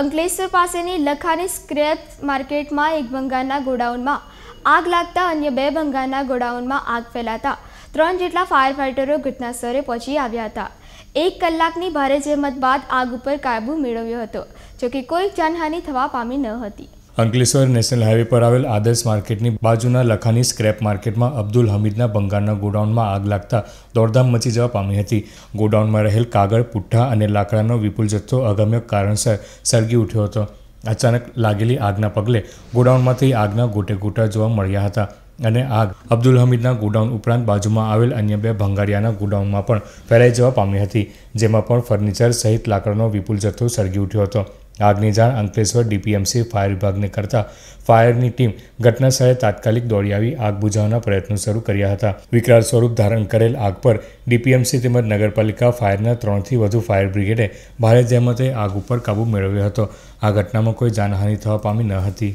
અંકલેશ્વર પાસેની લખાની સ્ક્રેપ માર્કેટમાં એક ભંગારના ગોડાઉનમાં આગ લાગતા અન્ય બે ભંગારના ગોડાઉનમાં આગ ફેલાતા ત્રણ જેટલા ફાયર ફાઇટરો ઘટનાસ્થળે પહોંચી આવ્યા હતા એક કલાકની ભારે જહેમત બાદ આગ ઉપર કાબુ મેળવ્યો હતો જોકે કોઈ જાનહાનિ થવા પામી ન હતી અંકલેશ્વર નેશનલ હાઈવે પર આવેલ આદર્શ માર્કેટની બાજુના લખાની સ્ક્રેપ માર્કેટમાં અબ્દુલ હમીદના બંગાળના ગોડાઉનમાં આગ લાગતા દોડધામ મચી જવા પામી હતી ગોડાઉનમાં રહેલ કાગળ પુઠ્ઠા અને લાકડાનો વિપુલ જથ્થો અગમ્ય કારણસર સળગી ઉઠ્યો હતો અચાનક લાગેલી આગના પગલે ગોડાઉનમાંથી આગના ગોટે ગોટા જોવા મળ્યા હતા અને આગ અબ્દુલ હમીદના ગોડાઉન ઉપરાંત બાજુમાં આવેલ અન્ય બે ભંગારિયાના ગોડાઉનમાં પણ ફેલાઈ જવા પામી હતી જેમાં પણ ફર્નિચર સહિત લાકડાનો વિપુલ જથ્થો સળગી ઉઠ્યો હતો આગની જાણ અંકલેશ્વર ડીપીએમસી ફાયર વિભાગને કરતા ફાયરની ટીમ ઘટના સ્થળે તાત્કાલિક દોડી આવી આગ બુઝાવવાના પ્રયત્નો શરૂ કર્યા હતા વિકરાળ સ્વરૂપ ધારણ કરેલ આગ પર ડીપીએમસી તેમજ નગરપાલિકા ફાયરના ત્રણથી વધુ ફાયર બ્રિગેડે ભારે જહેમતે આગ ઉપર કાબૂ મેળવ્યો હતો આ ઘટનામાં કોઈ જાનહાનિ થવા પામી ન હતી